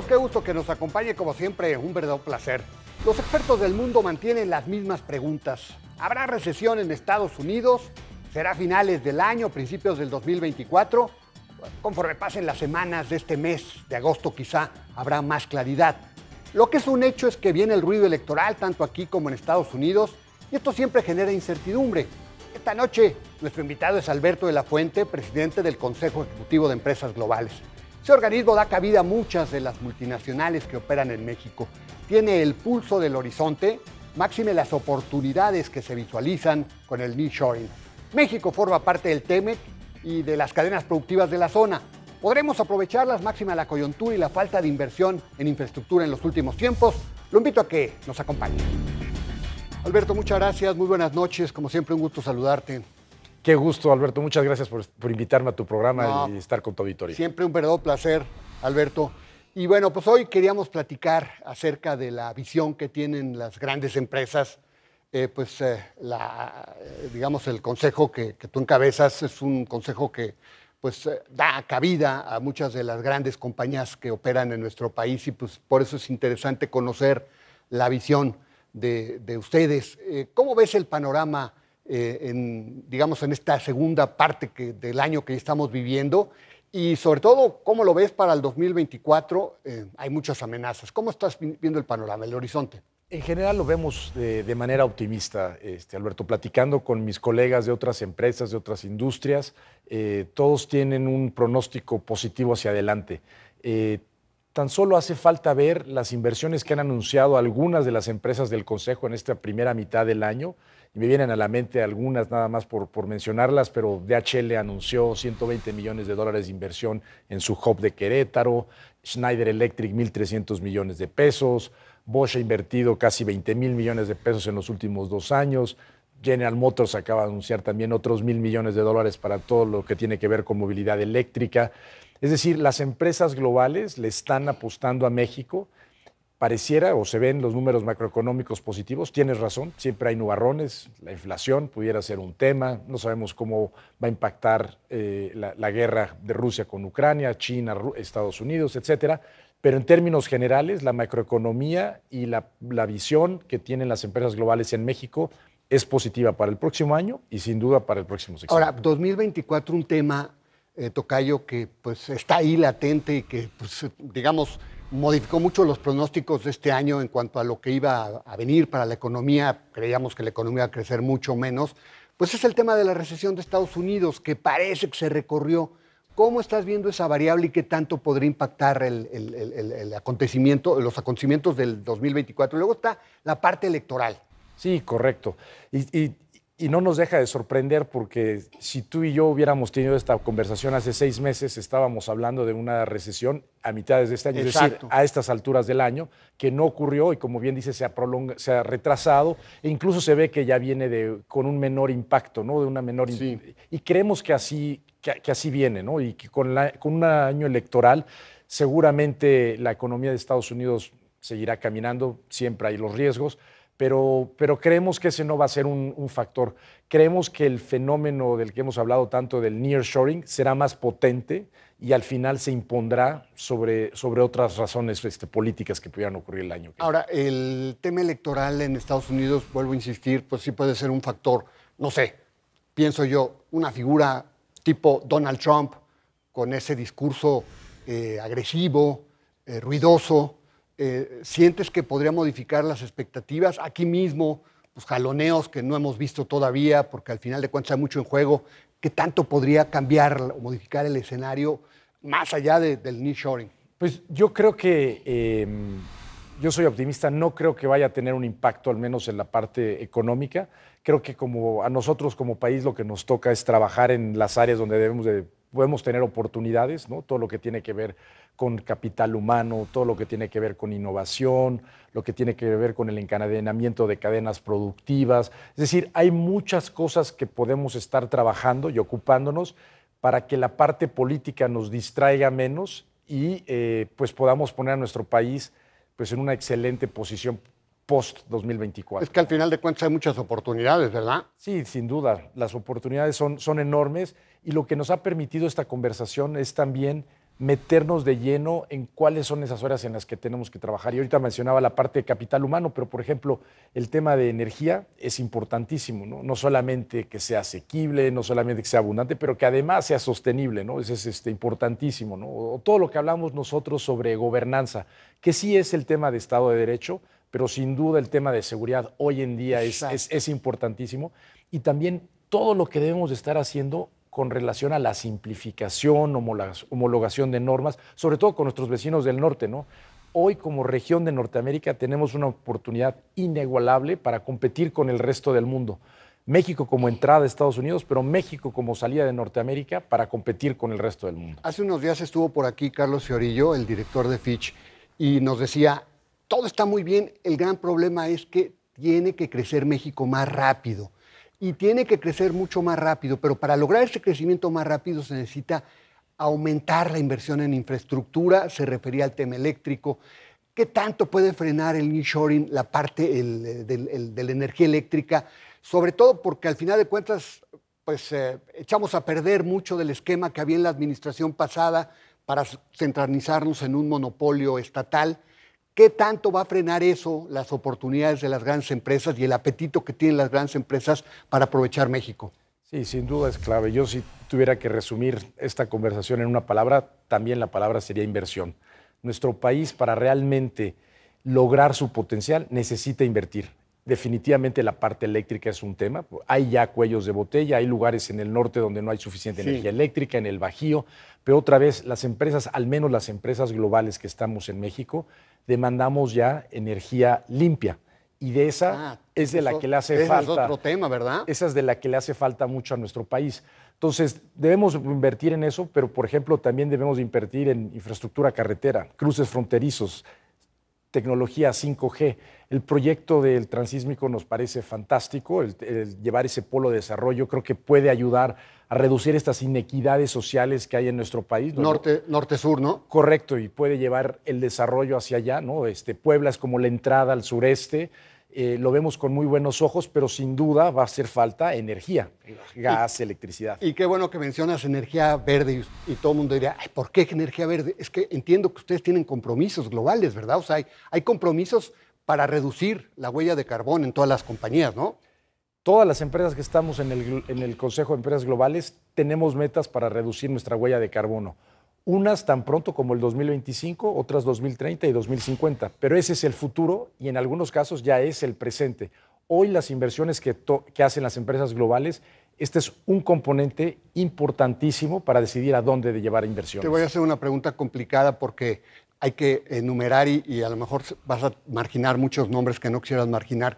qué gusto que nos acompañe como siempre, un verdadero placer. Los expertos del mundo mantienen las mismas preguntas. ¿Habrá recesión en Estados Unidos? ¿Será finales del año, principios del 2024? Conforme pasen las semanas de este mes, de agosto quizá, habrá más claridad. Lo que es un hecho es que viene el ruido electoral tanto aquí como en Estados Unidos y esto siempre genera incertidumbre. Esta noche nuestro invitado es Alberto de la Fuente, presidente del Consejo Ejecutivo de Empresas Globales. Ese organismo da cabida a muchas de las multinacionales que operan en México. Tiene el pulso del horizonte, máxime las oportunidades que se visualizan con el nearshoring. México forma parte del TEMEC y de las cadenas productivas de la zona. ¿Podremos aprovecharlas máxima la coyuntura y la falta de inversión en infraestructura en los últimos tiempos? Lo invito a que nos acompañe. Alberto, muchas gracias, muy buenas noches, como siempre un gusto saludarte. Qué gusto, Alberto. Muchas gracias por, invitarme a tu programa y estar con tu auditorio. Siempre un verdadero placer, Alberto. Y bueno, pues hoy queríamos platicar acerca de la visión que tienen las grandes empresas. Eh, pues, eh, la, eh, digamos, el consejo que, tú encabezas es un consejo que pues, da cabida a muchas de las grandes compañías que operan en nuestro país y pues, por eso es interesante conocer la visión de, de ustedes. ¿Cómo ves el panorama? Eh, en, digamos, en esta segunda parte que, del año que estamos viviendo? Y sobre todo, ¿cómo lo ves para el 2024? Eh, hay muchas amenazas. ¿Cómo estás viendo el panorama, el horizonte? En general lo vemos de, manera optimista, este, Alberto, platicando con mis colegas de otras empresas, de otras industrias, eh, todos tienen un pronóstico positivo hacia adelante. Tan solo hace falta ver las inversiones que han anunciado algunas de las empresas del Consejo en esta primera mitad del año. Y me vienen a la mente algunas nada más por, por mencionarlas, pero DHL anunció 120 millones de dólares de inversión en su hub de Querétaro, Schneider Electric 1.300 millones de pesos, Bosch ha invertido casi 20 mil millones de pesos en los últimos dos años, General Motors acaba de anunciar también otros mil millones de dólares para todo lo que tiene que ver con movilidad eléctrica. Es decir, las empresas globales le están apostando a México. Pareciera o se ven los números macroeconómicos positivos, tienes razón, siempre hay nubarrones, la inflación pudiera ser un tema, no sabemos cómo va a impactar eh, la, guerra de Rusia con Ucrania, China, Estados Unidos, etcétera. Pero en términos generales, la macroeconomía y la, visión que tienen las empresas globales en México es positiva para el próximo año y sin duda para el próximo sexenio. Ahora, 2024 un tema eh, tocayo, que pues está ahí latente y que, pues, digamos, modificó mucho los pronósticos de este año en cuanto a lo que iba a venir para la economía, creíamos que la economía iba a crecer mucho menos, pues es el tema de la recesión de Estados Unidos, que parece que se recorrió. ¿Cómo estás viendo esa variable y qué tanto podría impactar el, el, el, acontecimiento, los acontecimientos del 2024? Luego está la parte electoral. Sí, correcto. Y, y, y no nos deja de sorprender porque si tú y yo hubiéramos tenido esta conversación hace seis meses, estábamos hablando de una recesión a mitades de este año, es decir, a estas alturas del año, que no ocurrió y como bien dice, se ha, prolonga, se ha retrasado e incluso se ve que ya viene de, con un menor impacto, ¿no? De una menor... Y creemos que así, así viene, ¿no? Y que con, con un año electoral seguramente la economía de Estados Unidos seguirá caminando, siempre hay los riesgos, pero, creemos que ese no va a ser un, factor. Creemos que el fenómeno del que hemos hablado tanto del nearshoring será más potente y al final se impondrá sobre, sobre otras razones este, políticas que pudieran ocurrir el año que viene. Ahora, el tema electoral en Estados Unidos, vuelvo a insistir, pues sí puede ser un factor, no sé, pienso yo, una figura tipo Donald Trump con ese discurso eh, agresivo, eh, ruidoso, eh, ¿sientes que podría modificar las expectativas? Aquí mismo, pues, jaloneos que no hemos visto todavía, porque al final de cuentas hay mucho en juego, ¿qué tanto podría cambiar o modificar el escenario más allá del del shoring Pues yo creo que... Em, yo soy optimista, no creo que vaya a tener un impacto, al menos en la parte económica. Creo que como a nosotros como país lo que nos toca es trabajar en las áreas donde debemos de, podemos tener oportunidades, ¿no? Todo lo que tiene que ver con capital humano, todo lo que tiene que ver con innovación, lo que tiene que ver con el encadenamiento de cadenas productivas. Es decir, hay muchas cosas que podemos estar trabajando y ocupándonos para que la parte política nos distraiga menos y eh, pues podamos poner a nuestro país pues, en una excelente posición post 2024. Es que al final de cuentas hay muchas oportunidades, ¿verdad? Sí, sin duda. Las oportunidades son, son enormes y lo que nos ha permitido esta conversación es también meternos de lleno en cuáles son esas horas en las que tenemos que trabajar. Y ahorita mencionaba la parte de capital humano, pero por ejemplo, el tema de energía es importantísimo, ¿no? No solamente que sea asequible, no solamente que sea abundante, pero que además sea sostenible, ¿no? Eso es este, importantísimo, ¿no? todo lo que hablamos nosotros sobre gobernanza, que sí es el tema de Estado de Derecho, pero sin duda el tema de seguridad hoy en día es, es importantísimo. Y también todo lo que debemos estar haciendo con relación a la simplificación, homologación de normas, sobre todo con nuestros vecinos del norte, ¿no? Hoy como región de Norteamérica tenemos una oportunidad inigualable para competir con el resto del mundo. México como entrada de Estados Unidos, pero México como salida de Norteamérica para competir con el resto del mundo. Hace unos días estuvo por aquí Carlos Fiorillo, el director de Fitch, y nos decía, todo está muy bien, el gran problema es que tiene que crecer México más rápido y tiene que crecer mucho más rápido, pero para lograr ese crecimiento más rápido se necesita aumentar la inversión en infraestructura, se refería al tema eléctrico. ¿Qué tanto puede frenar el inshoring, la parte eh, de la energía eléctrica? Sobre todo porque al final de cuentas, pues eh, echamos a perder mucho del esquema que había en la administración pasada para centralizarnos en un monopolio estatal ¿Qué tanto va a frenar eso las oportunidades de las grandes empresas y el apetito que tienen las grandes empresas para aprovechar México? Sí, sin duda es clave. Yo si tuviera que resumir esta conversación en una palabra, también la palabra sería inversión. Nuestro país para realmente lograr su potencial necesita invertir. Definitivamente la parte eléctrica es un tema. Hay ya cuellos de botella, hay lugares en el norte donde no hay suficiente energía eléctrica, en el Bajío, pero otra vez las empresas, al menos las empresas globales que estamos en México, demandamos ya energía limpia. Y de esa ah, es de la que le hace falta. Es otro tema, ¿verdad? Esa es de la que le hace falta mucho a nuestro país. Entonces, debemos invertir en eso, pero por ejemplo, también debemos invertir en infraestructura carretera, cruces fronterizos, tecnología 5G. El proyecto del transísmico nos parece fantástico, llevar ese polo de desarrollo creo que puede ayudar a reducir estas inequidades sociales que hay en nuestro país. Norte, norte-sur, ¿no? Correcto, y puede llevar el desarrollo hacia allá, ¿no? Este, Puebla es como la entrada al sureste, eh, lo vemos con muy buenos ojos, pero sin duda va a hacer falta energía, gas, electricidad. Y qué bueno que mencionas energía verde y, todo el mundo diría, ¿por qué energía verde? Es que entiendo que ustedes tienen compromisos globales, ¿verdad? O sea, hay, compromisos para reducir la huella de carbón en todas las compañías, ¿no? Todas las empresas que estamos en el, en el Consejo de Empresas Globales tenemos metas para reducir nuestra huella de carbono unas tan pronto como el 2025, otras 2030 y 2050. Pero ese es el futuro y en algunos casos ya es el presente. Hoy las inversiones que, que, hacen las empresas globales, este es un componente importantísimo para decidir a dónde de llevar inversiones. Te voy a hacer una pregunta complicada porque hay que enumerar y, y a lo mejor vas a marginar muchos nombres que no quisieras marginar.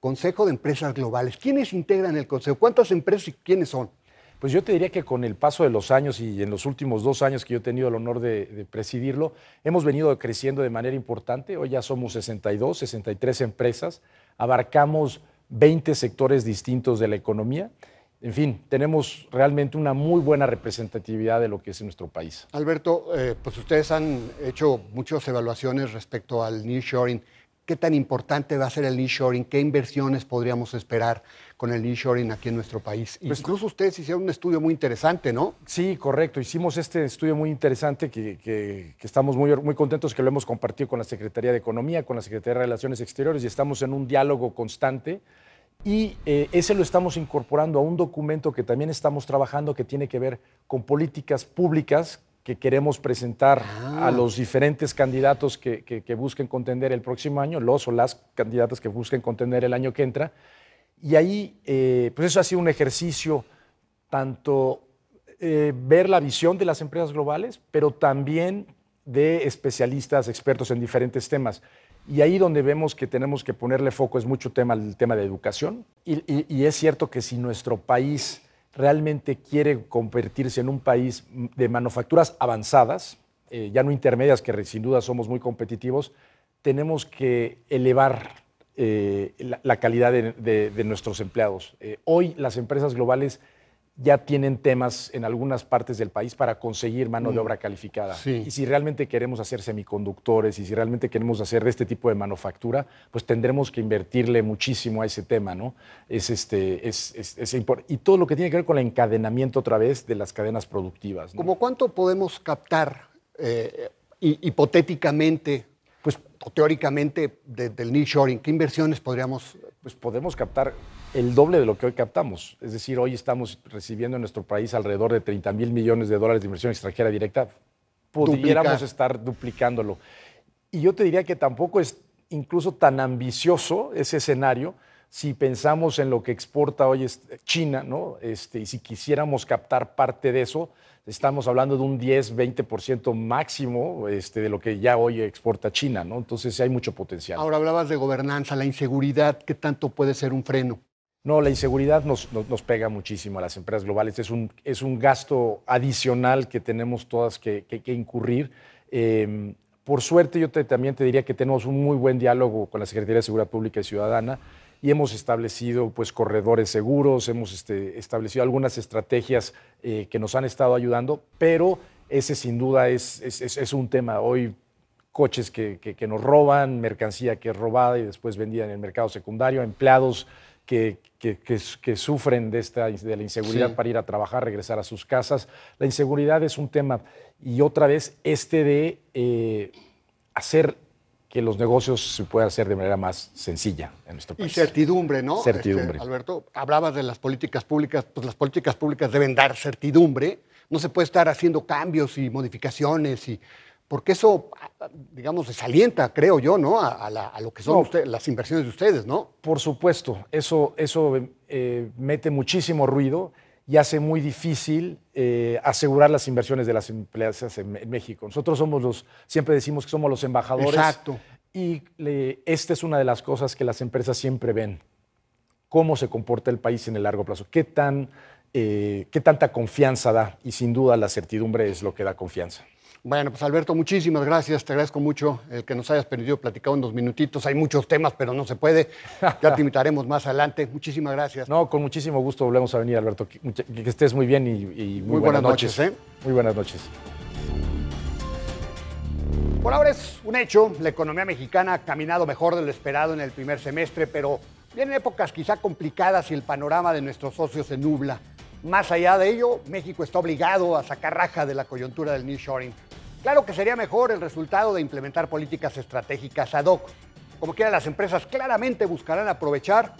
Consejo de Empresas Globales. ¿Quiénes integran el Consejo? ¿Cuántas empresas y quiénes son? Pues yo te diría que con el paso de los años y en los últimos dos años que yo he tenido el honor de, presidirlo, hemos venido creciendo de manera importante. Hoy ya somos 62, 63 empresas, abarcamos 20 sectores distintos de la economía. En fin, tenemos realmente una muy buena representatividad de lo que es nuestro país. Alberto, eh, pues ustedes han hecho muchas evaluaciones respecto al nearshoring qué tan importante va a ser el inshoring? qué inversiones podríamos esperar con el inshoring aquí en nuestro país. Pues Incluso ustedes hicieron un estudio muy interesante, ¿no? Sí, correcto. Hicimos este estudio muy interesante que, estamos muy, contentos que lo hemos compartido con la Secretaría de Economía, con la Secretaría de Relaciones Exteriores y estamos en un diálogo constante. Y eh, ese lo estamos incorporando a un documento que también estamos trabajando que tiene que ver con políticas públicas que queremos presentar a ah. los diferentes candidatos que, busquen contender el próximo año, los o las candidatas que busquen contender el año que entra. Y ahí, eh, pues eso ha sido un ejercicio, tanto eh, ver la visión de las empresas globales, pero también de especialistas, expertos en diferentes temas. Y ahí donde vemos que tenemos que ponerle foco es mucho tema el tema de educación. y es cierto que si nuestro país realmente quiere convertirse en un país de manufacturas avanzadas, eh, ya no intermedias, que sin duda somos muy competitivos, tenemos que elevar eh, la, calidad de, nuestros empleados. Eh, hoy las empresas globales ya tienen temas en algunas partes del país para conseguir mano de mm. obra calificada. Y si realmente queremos hacer semiconductores y si realmente queremos hacer de este tipo de manufactura, pues tendremos que invertirle muchísimo a ese tema, ¿no? Es este, es, y todo lo que tiene que ver con el encadenamiento otra vez de las cadenas productivas. ¿Cómo cuánto podemos captar eh, hipotéticamente pues teóricamente desde del nearshoring, ¿qué inversiones podríamos? Pues podemos captar el doble de lo que hoy captamos. Es decir, hoy estamos recibiendo en nuestro país alrededor de 30 mil millones de dólares de inversión extranjera directa. Pudiéramos estar duplicándolo. Y yo te diría que tampoco es incluso tan ambicioso ese escenario si pensamos en lo que exporta hoy China, ¿no? Este, y si quisiéramos captar parte de eso, estamos hablando de un 10, 20% máximo este, de lo que ya hoy exporta China, ¿no? Entonces hay mucho potencial. Ahora hablabas de gobernanza, la inseguridad, ¿qué tanto puede ser un freno? No, la inseguridad nos, pega muchísimo a las empresas globales. Es un, gasto adicional que tenemos todas que, que, incurrir. Em, por suerte, yo también te diría que tenemos un muy buen diálogo con la Secretaría de Seguridad Pública y Ciudadana y hemos establecido pues, corredores seguros, hemos este, establecido algunas estrategias eh, que nos han estado ayudando, pero ese sin duda es, un tema. Hoy coches que, que, nos roban, mercancía que es robada y después vendida en el mercado secundario, empleados que, sufren de, esta, de la inseguridad para ir a trabajar, regresar a sus casas. La inseguridad es un tema. Y otra vez, este de eh, hacer que los negocios se puedan hacer de manera más sencilla en nuestro país. Y certidumbre, ¿no? Este, certidumbre. Alberto, hablabas de las políticas públicas, pues las políticas públicas deben dar certidumbre. No se puede estar haciendo cambios y modificaciones y porque eso, digamos, desalienta, creo yo, ¿no? A, lo que son las inversiones de ustedes, ¿no? Por supuesto, eso, eso eh, mete muchísimo ruido y hace muy difícil eh, asegurar las inversiones de las empresas en, México. Nosotros somos los, siempre decimos que somos los embajadores. Exacto. Y esta es una de las cosas que las empresas siempre ven, cómo se comporta el país en el largo plazo, qué eh, tanta confianza da, y sin duda la certidumbre es lo que da confianza. Bueno, pues Alberto, muchísimas gracias. Te agradezco mucho el que nos hayas permitido platicar unos minutitos. Hay muchos temas, pero no se puede. Ya te invitaremos más adelante. Muchísimas gracias. No, con muchísimo gusto volvemos a venir, Alberto. Que, estés muy bien y, muy, buenas, noches. ¿eh? Muy buenas noches. Por ahora es un hecho. La economía mexicana ha caminado mejor de lo esperado en el primer semestre, pero vienen épocas quizá complicadas y el panorama de nuestros socios se nubla. Más allá de ello, México está obligado a sacar raja de la coyuntura del nearshoring. Claro que sería mejor el resultado de implementar políticas estratégicas ad hoc. Como quiera, las empresas claramente buscarán aprovechar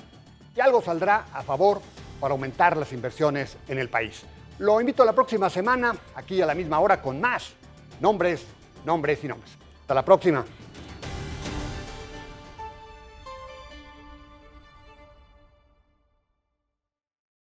y algo saldrá a favor para aumentar las inversiones en el país. Lo invito a la próxima semana, aquí a la misma hora, con más nombres, nombres y nombres. Hasta la próxima.